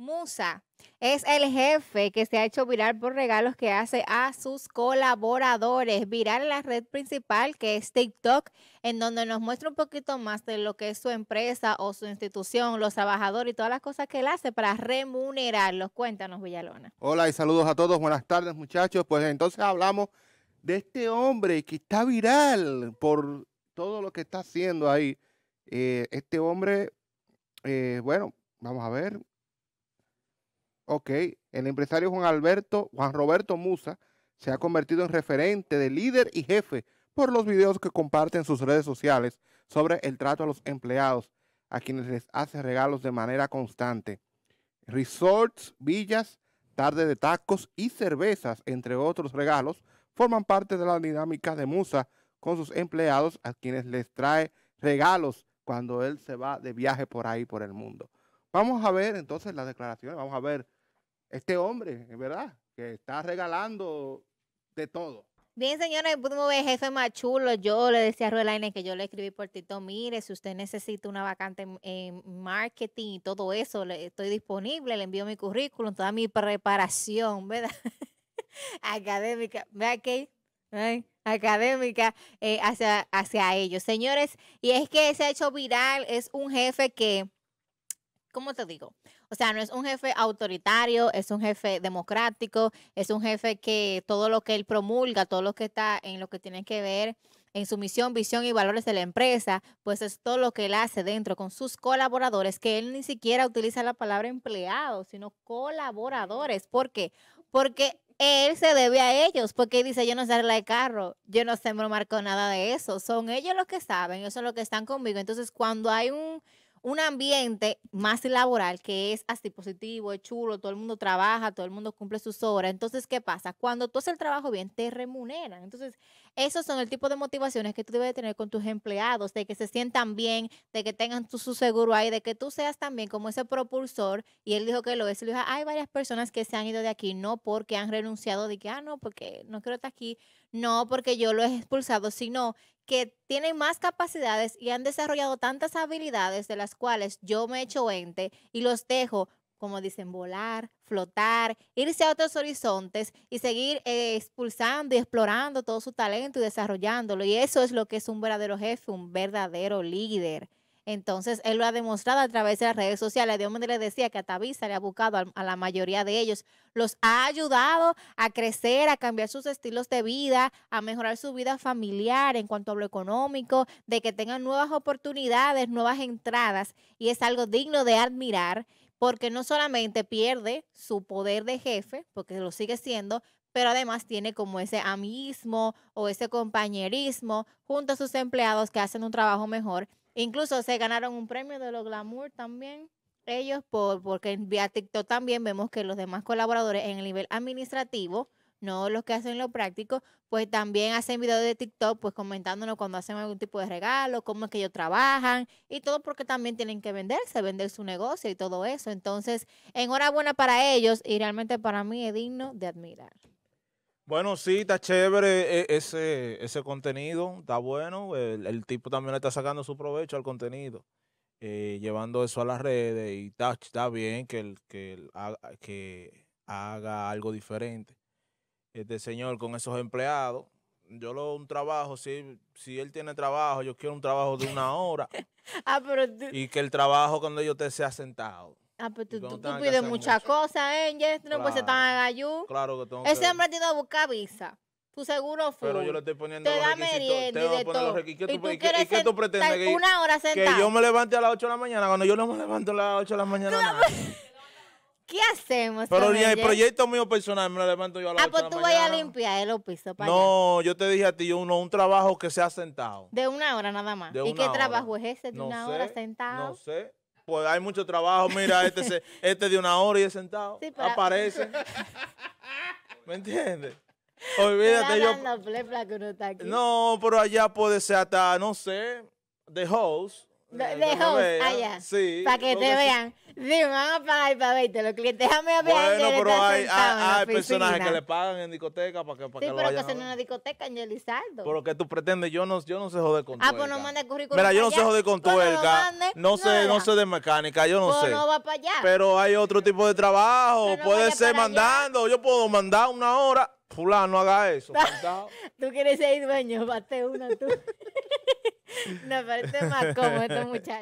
Musa es el jefe que se ha hecho viral por regalos que hace a sus colaboradores. Viral en la red principal que es TikTok, en donde nos muestra un poquito más de lo que es su empresa o su institución, los trabajadores y todas las cosas que él hace para remunerarlos. Cuéntanos, Villalona. Hola y saludos a todos. Buenas tardes, muchachos. Pues entonces hablamos de este hombre que está viral por todo lo que está haciendo ahí. Eh, este hombre, eh, bueno, vamos a ver, Ok, el empresario Juan Alberto, Juan Roberto Musa se ha convertido en referente de líder y jefe por los videos que comparte en sus redes sociales sobre el trato a los empleados, a quienes les hace regalos de manera constante. Resorts, villas, tarde de tacos y cervezas, entre otros regalos, forman parte de la dinámica de Musa con sus empleados, a quienes les trae regalos cuando él se va de viaje por ahí, por el mundo. Vamos a ver entonces las declaraciones, vamos a ver este hombre, es ¿verdad? Que está regalando de todo. Bien, señores, el pues, jefe más chulo, yo le decía a Ruelaine que yo le escribí por Tito, mire, si usted necesita una vacante en marketing y todo eso, le, estoy disponible, le envío mi currículum, toda mi preparación, ¿verdad? académica, ¿verdad ¿Eh? académica eh, hacia, hacia ellos. Señores, y es que se ha hecho viral, es un jefe que ¿cómo te digo? O sea, no es un jefe autoritario, es un jefe democrático, es un jefe que todo lo que él promulga, todo lo que está en lo que tiene que ver en su misión, visión y valores de la empresa, pues es todo lo que él hace dentro con sus colaboradores, que él ni siquiera utiliza la palabra empleado, sino colaboradores. ¿Por qué? Porque él se debe a ellos, porque dice, yo no sé la de carro, yo no sé marco nada de eso, son ellos los que saben, ellos son los que están conmigo. Entonces, cuando hay un un ambiente más laboral que es así positivo, es chulo, todo el mundo trabaja, todo el mundo cumple sus horas. Entonces, ¿qué pasa? Cuando tú haces el trabajo bien, te remuneran. Entonces, esos son el tipo de motivaciones que tú debes tener con tus empleados, de que se sientan bien, de que tengan su seguro ahí, de que tú seas también como ese propulsor. Y él dijo que lo es. Y le dijo, hay varias personas que se han ido de aquí, no porque han renunciado, de que, ah, no, porque no quiero estar aquí, no porque yo lo he expulsado, sino que tienen más capacidades y han desarrollado tantas habilidades de las cuales yo me echo ente y los dejo, como dicen, volar, flotar, irse a otros horizontes y seguir eh, expulsando y explorando todo su talento y desarrollándolo. Y eso es lo que es un verdadero jefe, un verdadero líder. Entonces, él lo ha demostrado a través de las redes sociales. Dios me le decía que a Tavisa le ha buscado a la mayoría de ellos. Los ha ayudado a crecer, a cambiar sus estilos de vida, a mejorar su vida familiar en cuanto a lo económico, de que tengan nuevas oportunidades, nuevas entradas. Y es algo digno de admirar porque no solamente pierde su poder de jefe, porque lo sigue siendo, pero además tiene como ese amismo o ese compañerismo junto a sus empleados que hacen un trabajo mejor Incluso se ganaron un premio de los Glamour también. Ellos, por, porque vía TikTok también vemos que los demás colaboradores en el nivel administrativo, no los que hacen lo práctico, pues también hacen videos de TikTok, pues comentándonos cuando hacen algún tipo de regalo, cómo es que ellos trabajan y todo porque también tienen que venderse, vender su negocio y todo eso. Entonces, enhorabuena para ellos y realmente para mí es digno de admirar. Bueno, sí, está chévere e, e, ese, ese contenido, está bueno. El, tipo también le está sacando su provecho al contenido, eh, llevando eso a las redes y está, está bien que, el, que, haga, que haga algo diferente. Este señor con esos empleados, yo lo un trabajo, si, si él tiene trabajo, yo quiero un trabajo de una hora. ah, pero Y que el trabajo cuando yo te sea sentado. Ah, pero pues tú, pides muchas cosas, ¿eh? Yes, no puedes estar en pues, Gallú. Claro que tengo Ese hombre hombre tiene que buscar visa. Tu seguro fue. Pero yo le estoy poniendo te da Te a ¿Y, tú, qué, tú pretendes? Que, una hora Que yo me levante a las 8 de la mañana. Cuando yo no me levanto a las 8 de la mañana. ¿Qué hacemos? Pero ni el proyecto mío personal me lo levanto yo a las 8 ah, pues de la mañana. Ah, pues tú vas a limpiar el pisos. Para no, yo te dije a ti, uno, un trabajo que se ha sentado. De una hora nada más. ¿Y qué trabajo es ese? De una hora sentado. No sé. Pues hay mucho trabajo. Mira, este, este de una hora y es sentado. Aparece. ¿Me entiendes? Olvídate yo. No, pero allá puede ser hasta, no sé, de host. De eh, host, allá. Sí. Para que te vean. Sí, me van a pagar para verte los clientes. Déjame a Bueno, pero hay, personajes que le pagan en discoteca para que, para que lo Sí, pero que en una discoteca, Angelizardo. Pero que tú pretendes, yo no, yo no sé joder con tu Ah, pues no mande currículum Mira, yo no sé joder con tuerca. No, sé, no sé de mecánica, yo no pues sé. no va para allá. Pero hay otro tipo de trabajo. Puede ser mandando. Yo puedo mandar una hora. Fulano, haga eso. tú quieres ser dueño, bate una tú. no, parece este más como estos muchachos.